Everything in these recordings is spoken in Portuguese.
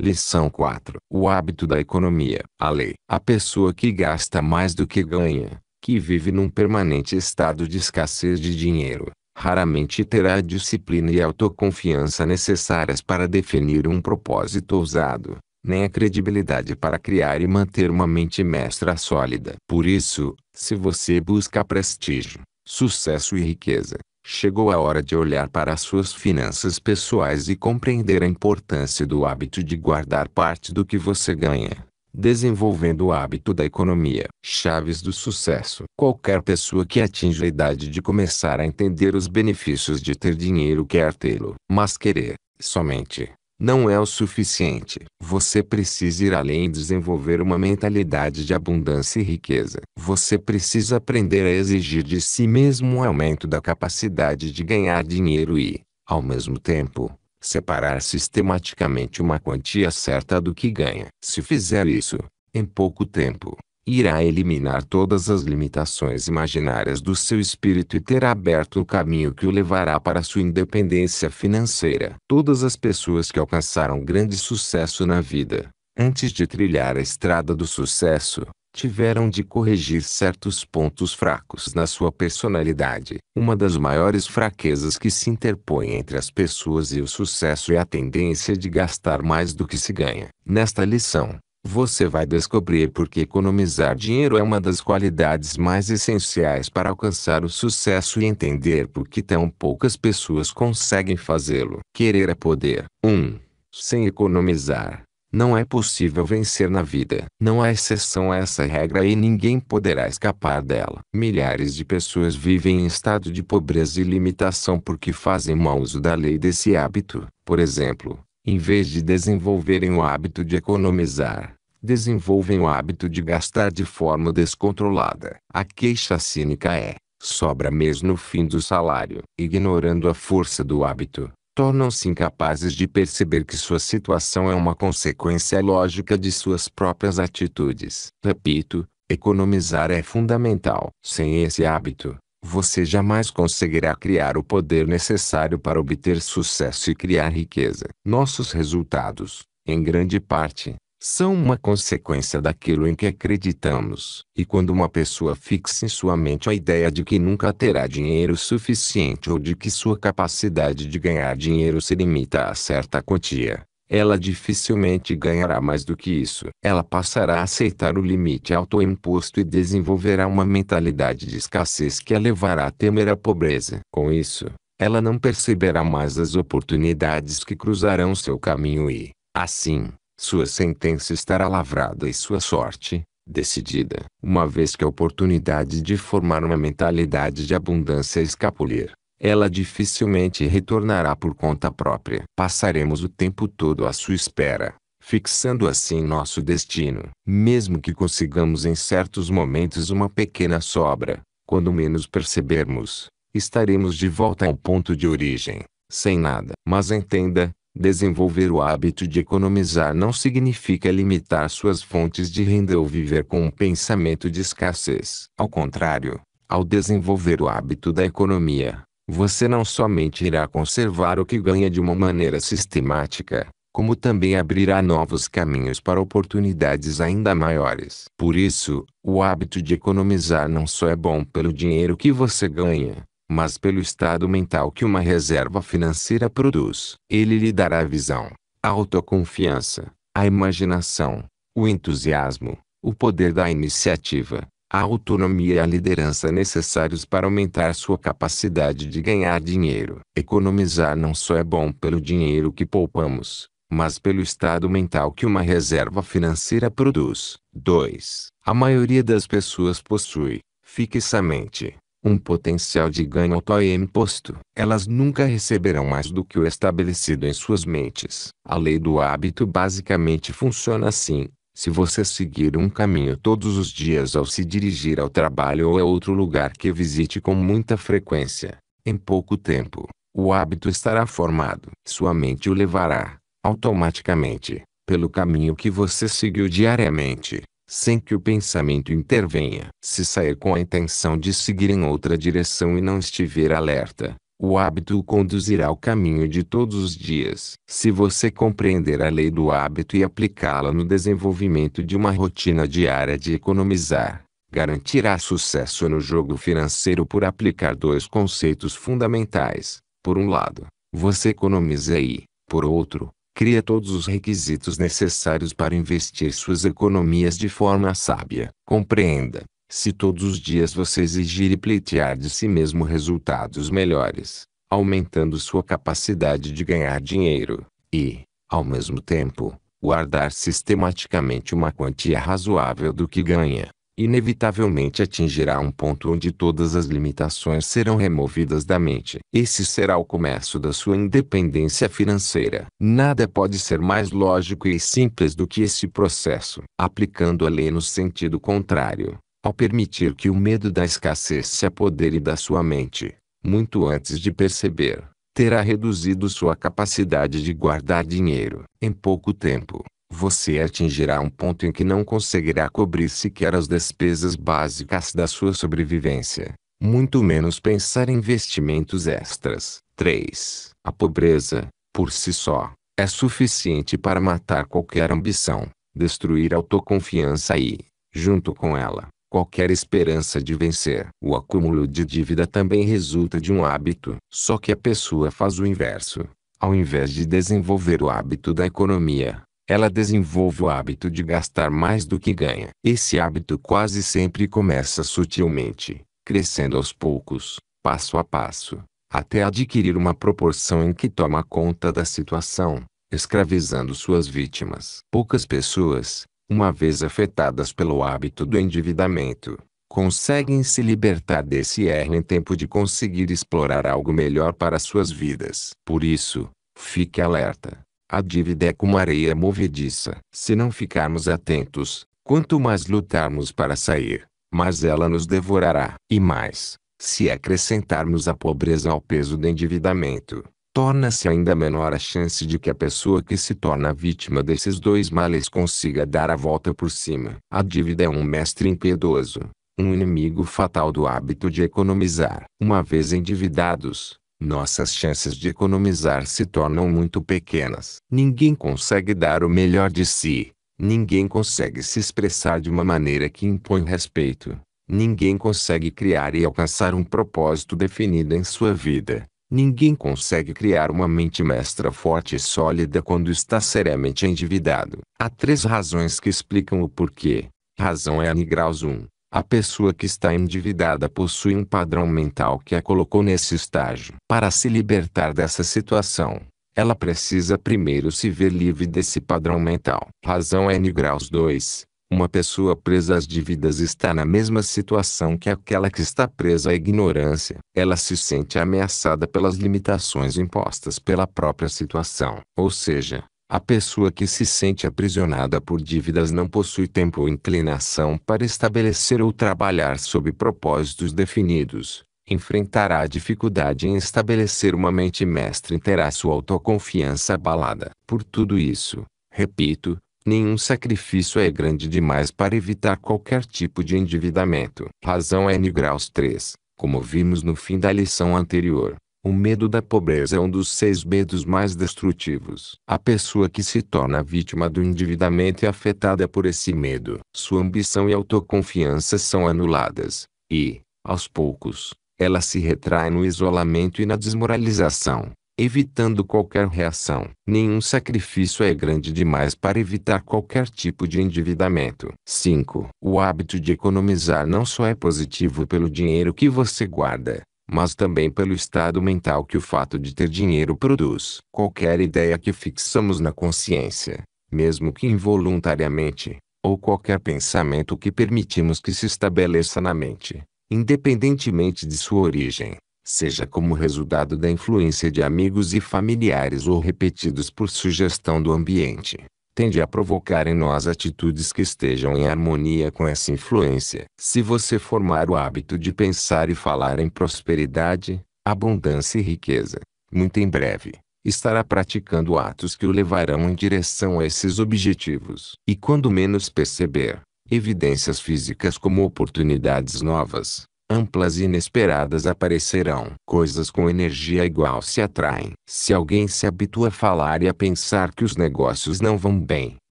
Lição 4. O hábito da economia. A lei. A pessoa que gasta mais do que ganha, que vive num permanente estado de escassez de dinheiro, raramente terá a disciplina e a autoconfiança necessárias para definir um propósito ousado, nem a credibilidade para criar e manter uma mente mestra sólida. Por isso, se você busca prestígio, sucesso e riqueza, Chegou a hora de olhar para as suas finanças pessoais e compreender a importância do hábito de guardar parte do que você ganha, desenvolvendo o hábito da economia. Chaves do sucesso. Qualquer pessoa que atinja a idade de começar a entender os benefícios de ter dinheiro quer tê-lo, mas querer somente não é o suficiente. Você precisa ir além e desenvolver uma mentalidade de abundância e riqueza. Você precisa aprender a exigir de si mesmo um aumento da capacidade de ganhar dinheiro e, ao mesmo tempo, separar sistematicamente uma quantia certa do que ganha. Se fizer isso, em pouco tempo, irá eliminar todas as limitações imaginárias do seu espírito e terá aberto o caminho que o levará para sua independência financeira. Todas as pessoas que alcançaram grande sucesso na vida, antes de trilhar a estrada do sucesso, tiveram de corrigir certos pontos fracos na sua personalidade. Uma das maiores fraquezas que se interpõe entre as pessoas e o sucesso é a tendência de gastar mais do que se ganha. Nesta lição, você vai descobrir porque economizar dinheiro é uma das qualidades mais essenciais para alcançar o sucesso e entender por que tão poucas pessoas conseguem fazê-lo. Querer é poder. 1. Um, sem economizar, não é possível vencer na vida. Não há exceção a essa regra e ninguém poderá escapar dela. Milhares de pessoas vivem em estado de pobreza e limitação porque fazem mau uso da lei desse hábito. Por exemplo, em vez de desenvolverem o hábito de economizar, desenvolvem o hábito de gastar de forma descontrolada. A queixa cínica é: sobra mesmo no fim do salário. Ignorando a força do hábito, tornam-se incapazes de perceber que sua situação é uma consequência lógica de suas próprias atitudes. Repito, economizar é fundamental. Sem esse hábito, você jamais conseguirá criar o poder necessário para obter sucesso e criar riqueza. Nossos resultados, em grande parte, são uma consequência daquilo em que acreditamos. E quando uma pessoa fixa em sua mente a ideia de que nunca terá dinheiro suficiente ou de que sua capacidade de ganhar dinheiro se limita a certa quantia, ela dificilmente ganhará mais do que isso. Ela passará a aceitar o limite autoimposto e desenvolverá uma mentalidade de escassez que a levará a temer a pobreza. Com isso, ela não perceberá mais as oportunidades que cruzarão seu caminho e, assim, sua sentença estará lavrada e sua sorte, decidida. Uma vez que a oportunidade de formar uma mentalidade de abundância escapulir, ela dificilmente retornará por conta própria. Passaremos o tempo todo à sua espera, fixando assim nosso destino. Mesmo que consigamos em certos momentos uma pequena sobra, quando menos percebermos, estaremos de volta ao ponto de origem, sem nada. Mas entenda, desenvolver o hábito de economizar não significa limitar suas fontes de renda ou viver com um pensamento de escassez. Ao contrário, ao desenvolver o hábito da economia, você não somente irá conservar o que ganha de uma maneira sistemática, como também abrirá novos caminhos para oportunidades ainda maiores. Por isso, o hábito de economizar não só é bom pelo dinheiro que você ganha, mas pelo estado mental que uma reserva financeira produz. Ele lhe dará a visão, a autoconfiança, a imaginação, o entusiasmo, o poder da iniciativa, a autonomia e a liderança necessários para aumentar sua capacidade de ganhar dinheiro. Economizar não só é bom pelo dinheiro que poupamos, mas pelo estado mental que uma reserva financeira produz. 2. A maioria das pessoas possui, fixamente, um potencial de ganho autoimposto. Elas nunca receberão mais do que o estabelecido em suas mentes. A lei do hábito basicamente funciona assim. Se você seguir um caminho todos os dias ao se dirigir ao trabalho ou a outro lugar que visite com muita frequência, em pouco tempo, o hábito estará formado. Sua mente o levará, automaticamente, pelo caminho que você seguiu diariamente, sem que o pensamento intervenha. Se sair com a intenção de seguir em outra direção e não estiver alerta, o hábito o conduzirá ao caminho de todos os dias. Se você compreender a lei do hábito e aplicá-la no desenvolvimento de uma rotina diária de economizar, garantirá sucesso no jogo financeiro por aplicar dois conceitos fundamentais. Por um lado, você economiza e, por outro, cria todos os requisitos necessários para investir suas economias de forma sábia. Compreenda se todos os dias você exigir e pleitear de si mesmo resultados melhores, aumentando sua capacidade de ganhar dinheiro, e, ao mesmo tempo, guardar sistematicamente uma quantia razoável do que ganha, inevitavelmente atingirá um ponto onde todas as limitações serão removidas da mente. Esse será o começo da sua independência financeira. Nada pode ser mais lógico e simples do que esse processo. Aplicando a lei no sentido contrário, ao permitir que o medo da escassez se apodere da sua mente, muito antes de perceber, terá reduzido sua capacidade de guardar dinheiro. Em pouco tempo, você atingirá um ponto em que não conseguirá cobrir sequer as despesas básicas da sua sobrevivência, muito menos pensar em investimentos extras. 3. A pobreza, por si só, é suficiente para matar qualquer ambição, destruir a autoconfiança e, junto com ela, Qualquer esperança de vencer. O acúmulo de dívida também resulta de um hábito, só que a pessoa faz o inverso. Ao invés de desenvolver o hábito da economia, ela desenvolve o hábito de gastar mais do que ganha. Esse hábito quase sempre começa sutilmente, crescendo aos poucos, passo a passo, até adquirir uma proporção em que toma conta da situação, escravizando suas vítimas. Poucas pessoas, uma vez afetadas pelo hábito do endividamento, conseguem se libertar desse erro em tempo de conseguir explorar algo melhor para suas vidas. Por isso, fique alerta. A dívida é como areia movediça. Se não ficarmos atentos, quanto mais lutarmos para sair, mais ela nos devorará. E mais, se acrescentarmos a pobreza ao peso do endividamento, torna-se ainda menor a chance de que a pessoa que se torna vítima desses dois males consiga dar a volta por cima. A dívida é um mestre impiedoso, um inimigo fatal do hábito de economizar. Uma vez endividados, nossas chances de economizar se tornam muito pequenas. Ninguém consegue dar o melhor de si. Ninguém consegue se expressar de uma maneira que impõe respeito. Ninguém consegue criar e alcançar um propósito definido em sua vida. Ninguém consegue criar uma mente mestra forte e sólida quando está seriamente endividado. Há três razões que explicam o porquê. Razão é N graus 1. A pessoa que está endividada possui um padrão mental que a colocou nesse estágio. Para se libertar dessa situação, ela precisa primeiro se ver livre desse padrão mental. Razão N graus 2. Uma pessoa presa às dívidas está na mesma situação que aquela que está presa à ignorância. Ela se sente ameaçada pelas limitações impostas pela própria situação. Ou seja, a pessoa que se sente aprisionada por dívidas não possui tempo ou inclinação para estabelecer ou trabalhar sob propósitos definidos. Enfrentará a dificuldade em estabelecer uma mente mestra e terá sua autoconfiança abalada. Por tudo isso, repito, Nenhum sacrifício é grande demais para evitar qualquer tipo de endividamento. Razão N graus 3. Como vimos no fim da lição anterior, o medo da pobreza é um dos seis medos mais destrutivos. A pessoa que se torna vítima do endividamento é afetada por esse medo. Sua ambição e autoconfiança são anuladas, e, aos poucos, ela se retrai no isolamento e na desmoralização evitando qualquer reação. Nenhum sacrifício é grande demais para evitar qualquer tipo de endividamento. 5. O hábito de economizar não só é positivo pelo dinheiro que você guarda, mas também pelo estado mental que o fato de ter dinheiro produz. Qualquer ideia que fixamos na consciência, mesmo que involuntariamente, ou qualquer pensamento que permitimos que se estabeleça na mente, independentemente de sua origem, seja como resultado da influência de amigos e familiares ou repetidos por sugestão do ambiente, tende a provocar em nós atitudes que estejam em harmonia com essa influência. Se você formar o hábito de pensar e falar em prosperidade, abundância e riqueza, muito em breve, estará praticando atos que o levarão em direção a esses objetivos. E quando menos perceber, evidências físicas como oportunidades novas, amplas e inesperadas aparecerão. Coisas com energia igual se atraem. Se alguém se habitua a falar e a pensar que os negócios não vão bem,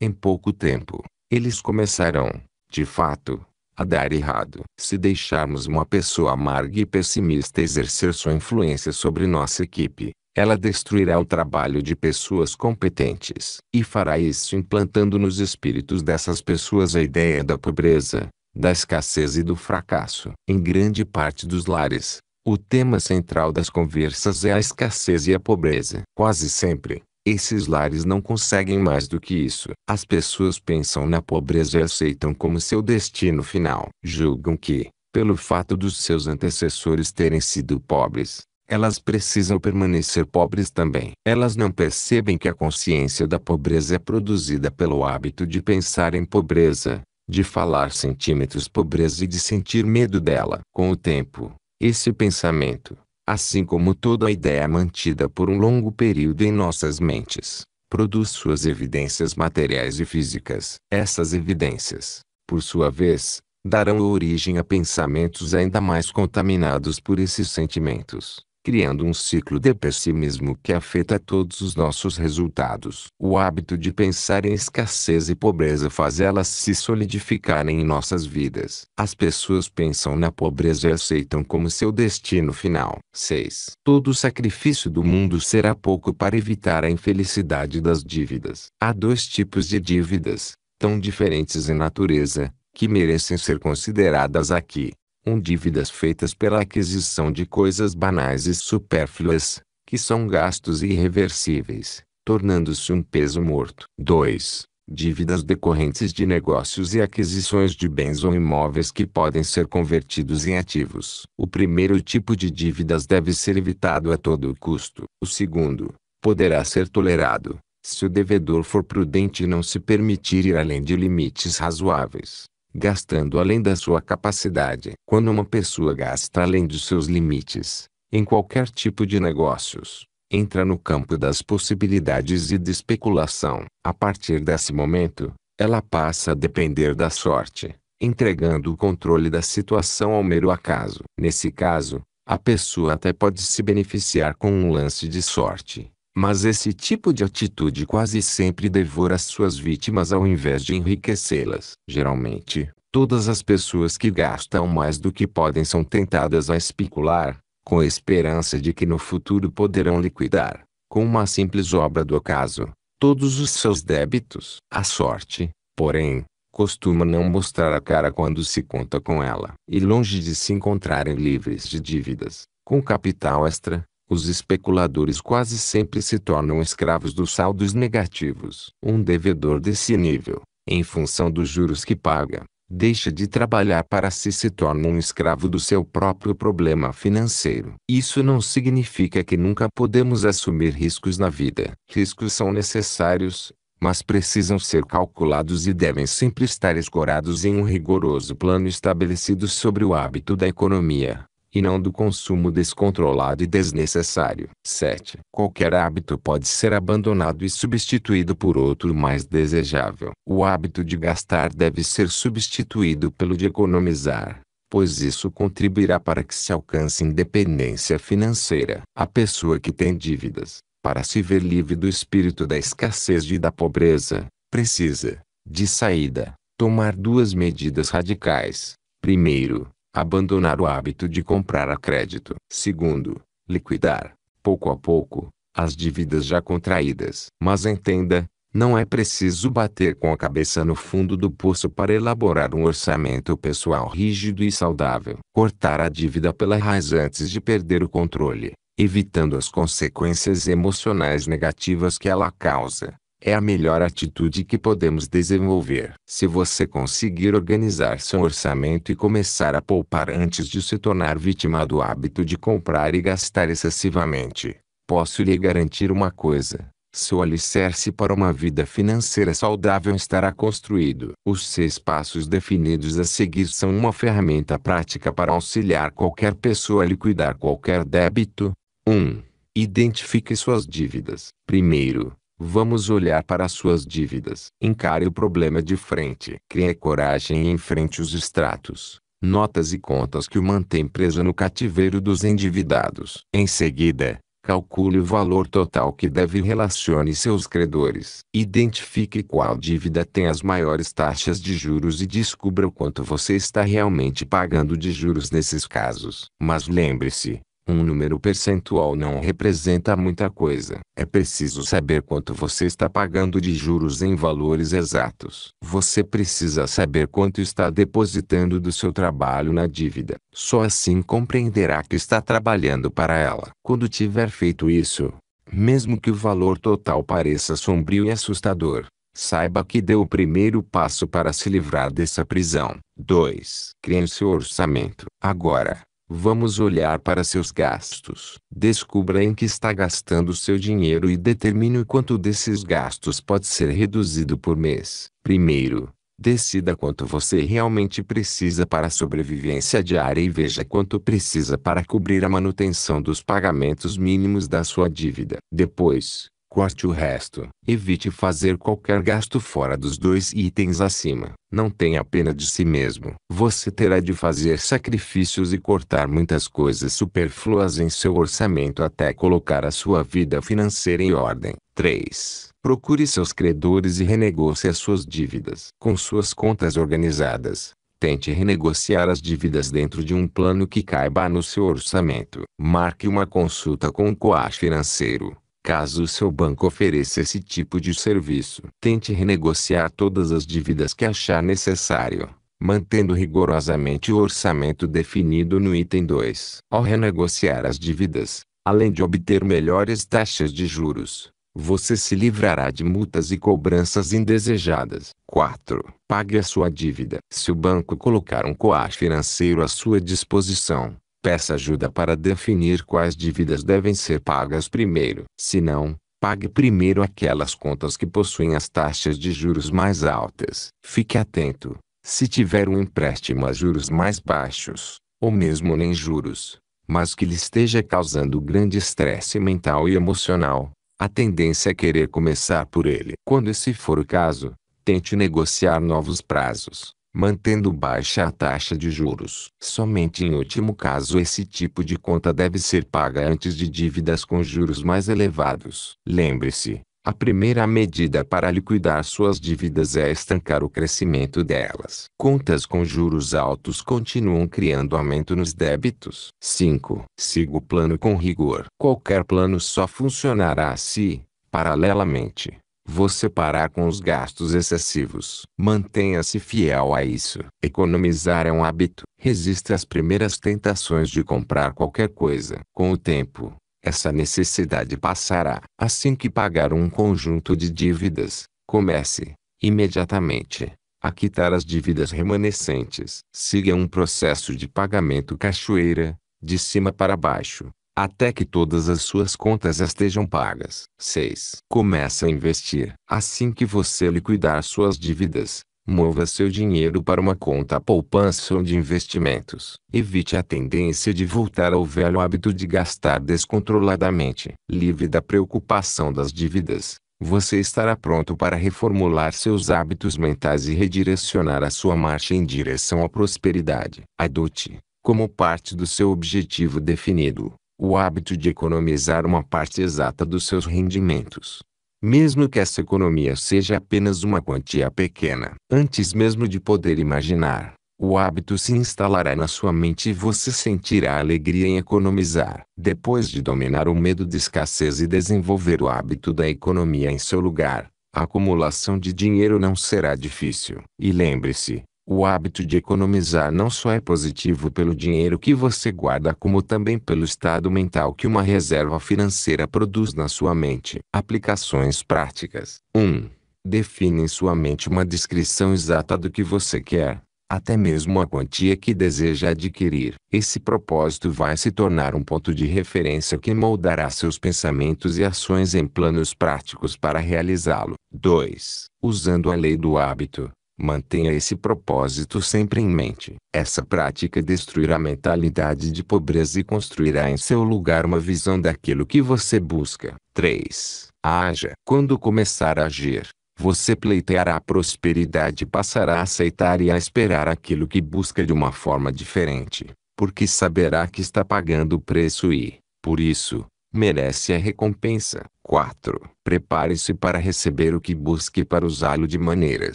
em pouco tempo, eles começarão, de fato, a dar errado. Se deixarmos uma pessoa amarga e pessimista exercer sua influência sobre nossa equipe, ela destruirá o trabalho de pessoas competentes. E fará isso implantando nos espíritos dessas pessoas a ideia da pobreza, da escassez e do fracasso. Em grande parte dos lares, o tema central das conversas é a escassez e a pobreza. Quase sempre, esses lares não conseguem mais do que isso. As pessoas pensam na pobreza e aceitam como seu destino final. Julgam que, pelo fato dos seus antecessores terem sido pobres, elas precisam permanecer pobres também. Elas não percebem que a consciência da pobreza é produzida pelo hábito de pensar em pobreza, de falar centímetros pobreza e de sentir medo dela. Com o tempo, esse pensamento, assim como toda a ideia mantida por um longo período em nossas mentes, produz suas evidências materiais e físicas. Essas evidências, por sua vez, darão origem a pensamentos ainda mais contaminados por esses sentimentos criando um ciclo de pessimismo que afeta todos os nossos resultados. O hábito de pensar em escassez e pobreza faz elas se solidificarem em nossas vidas. As pessoas pensam na pobreza e aceitam como seu destino final. 6. Todo sacrifício do mundo será pouco para evitar a infelicidade das dívidas. Há dois tipos de dívidas, tão diferentes em natureza, que merecem ser consideradas aqui. Um, dívidas feitas pela aquisição de coisas banais e supérfluas, que são gastos irreversíveis, tornando-se um peso morto. 2. Dívidas decorrentes de negócios e aquisições de bens ou imóveis que podem ser convertidos em ativos. O primeiro tipo de dívidas deve ser evitado a todo custo. O segundo, poderá ser tolerado, se o devedor for prudente e não se permitir ir além de limites razoáveis gastando além da sua capacidade. Quando uma pessoa gasta além de seus limites, em qualquer tipo de negócios, entra no campo das possibilidades e de especulação. A partir desse momento, ela passa a depender da sorte, entregando o controle da situação ao mero acaso. Nesse caso, a pessoa até pode se beneficiar com um lance de sorte, mas esse tipo de atitude quase sempre devora suas vítimas ao invés de enriquecê-las. Geralmente, todas as pessoas que gastam mais do que podem são tentadas a especular, com a esperança de que no futuro poderão liquidar, com uma simples obra do acaso, todos os seus débitos. A sorte, porém, costuma não mostrar a cara quando se conta com ela. E longe de se encontrarem livres de dívidas, com capital extra, os especuladores quase sempre se tornam escravos dos saldos negativos. Um devedor desse nível, em função dos juros que paga, deixa de trabalhar para si e se torna um escravo do seu próprio problema financeiro. Isso não significa que nunca podemos assumir riscos na vida. Riscos são necessários, mas precisam ser calculados e devem sempre estar escorados em um rigoroso plano estabelecido sobre o hábito da economia e não do consumo descontrolado e desnecessário. 7. Qualquer hábito pode ser abandonado e substituído por outro mais desejável. O hábito de gastar deve ser substituído pelo de economizar pois isso contribuirá para que se alcance independência financeira. A pessoa que tem dívidas, para se ver livre do espírito da escassez e da pobreza, precisa, de saída, tomar duas medidas radicais. Primeiro, Abandonar o hábito de comprar a crédito. Segundo, liquidar, pouco a pouco, as dívidas já contraídas. Mas entenda, não é preciso bater com a cabeça no fundo do poço para elaborar um orçamento pessoal rígido e saudável. Cortar a dívida pela raiz antes de perder o controle, evitando as consequências emocionais negativas que ela causa é a melhor atitude que podemos desenvolver. Se você conseguir organizar seu orçamento e começar a poupar antes de se tornar vítima do hábito de comprar e gastar excessivamente, posso lhe garantir uma coisa: seu alicerce para uma vida financeira saudável estará construído. Os seis passos definidos a seguir são uma ferramenta prática para auxiliar qualquer pessoa a liquidar qualquer débito. 1. Um, identifique suas dívidas. Primeiro, Vamos olhar para suas dívidas. Encare o problema de frente. Crie coragem e enfrente os extratos, notas e contas que o mantém preso no cativeiro dos endividados. Em seguida, calcule o valor total que deve e relacione seus credores. Identifique qual dívida tem as maiores taxas de juros e descubra o quanto você está realmente pagando de juros nesses casos. Mas lembre-se, um número percentual não representa muita coisa. É preciso saber quanto você está pagando de juros em valores exatos. Você precisa saber quanto está depositando do seu trabalho na dívida. Só assim compreenderá que está trabalhando para ela. Quando tiver feito isso, mesmo que o valor total pareça sombrio e assustador, saiba que deu o primeiro passo para se livrar dessa prisão. 2. Crie em seu orçamento. Agora, Vamos olhar para seus gastos. Descubra em que está gastando seu dinheiro e determine o quanto desses gastos pode ser reduzido por mês. Primeiro, decida quanto você realmente precisa para a sobrevivência diária e veja quanto precisa para cobrir a manutenção dos pagamentos mínimos da sua dívida. Depois, corte o resto. Evite fazer qualquer gasto fora dos dois itens acima. Não tenha pena de si mesmo. Você terá de fazer sacrifícios e cortar muitas coisas superfluas em seu orçamento até colocar a sua vida financeira em ordem. 3. Procure seus credores e renegocie as suas dívidas. Com suas contas organizadas, tente renegociar as dívidas dentro de um plano que caiba no seu orçamento. Marque uma consulta com o coach financeiro Caso o seu banco ofereça esse tipo de serviço, tente renegociar todas as dívidas que achar necessário, mantendo rigorosamente o orçamento definido no item 2. Ao renegociar as dívidas, além de obter melhores taxas de juros, você se livrará de multas e cobranças indesejadas. 4. Pague a sua dívida. Se o banco colocar um COAS financeiro à sua disposição, Peça ajuda para definir quais dívidas devem ser pagas primeiro. Se não, pague primeiro aquelas contas que possuem as taxas de juros mais altas. Fique atento. Se tiver um empréstimo a juros mais baixos, ou mesmo nem juros, mas que lhe esteja causando grande estresse mental e emocional, a tendência é querer começar por ele. Quando esse for o caso, tente negociar novos prazos mantendo baixa a taxa de juros. Somente em último caso esse tipo de conta deve ser paga antes de dívidas com juros mais elevados. Lembre-se, a primeira medida para liquidar suas dívidas é estancar o crescimento delas. Contas com juros altos continuam criando aumento nos débitos. 5. Siga o plano com rigor. Qualquer plano só funcionará se, paralelamente, você parar com os gastos excessivos. Mantenha-se fiel a isso. Economizar é um hábito. Resista às primeiras tentações de comprar qualquer coisa. Com o tempo, essa necessidade passará. Assim que pagar um conjunto de dívidas, comece, imediatamente, a quitar as dívidas remanescentes. Siga um processo de pagamento cachoeira, de cima para baixo, até que todas as suas contas estejam pagas. 6. comece a investir. Assim que você liquidar suas dívidas, mova seu dinheiro para uma conta poupança ou de investimentos. Evite a tendência de voltar ao velho hábito de gastar descontroladamente. Livre da preocupação das dívidas, você estará pronto para reformular seus hábitos mentais e redirecionar a sua marcha em direção à prosperidade. Adote, como parte do seu objetivo definido, o hábito de economizar uma parte exata dos seus rendimentos. Mesmo que essa economia seja apenas uma quantia pequena, antes mesmo de poder imaginar, o hábito se instalará na sua mente e você sentirá alegria em economizar. Depois de dominar o medo de escassez e desenvolver o hábito da economia em seu lugar, a acumulação de dinheiro não será difícil. E lembre-se, o hábito de economizar não só é positivo pelo dinheiro que você guarda, como também pelo estado mental que uma reserva financeira produz na sua mente. Aplicações práticas: 1. Define em sua mente uma descrição exata do que você quer, até mesmo a quantia que deseja adquirir. Esse propósito vai se tornar um ponto de referência que moldará seus pensamentos e ações em planos práticos para realizá-lo. 2. Usando a lei do hábito. Mantenha esse propósito sempre em mente. Essa prática destruirá a mentalidade de pobreza e construirá em seu lugar uma visão daquilo que você busca. 3. Haja. Quando começar a agir, você pleiteará a prosperidade e passará a aceitar e a esperar aquilo que busca de uma forma diferente, porque saberá que está pagando o preço e, por isso, merece a recompensa. 4. Prepare-se para receber o que busque para usá-lo de maneira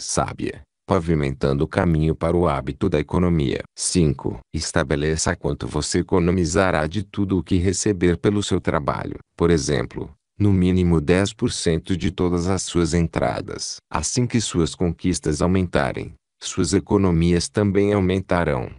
sábia pavimentando o caminho para o hábito da economia. 5. Estabeleça quanto você economizará de tudo o que receber pelo seu trabalho. Por exemplo, no mínimo 10% de todas as suas entradas. Assim que suas conquistas aumentarem, suas economias também aumentarão.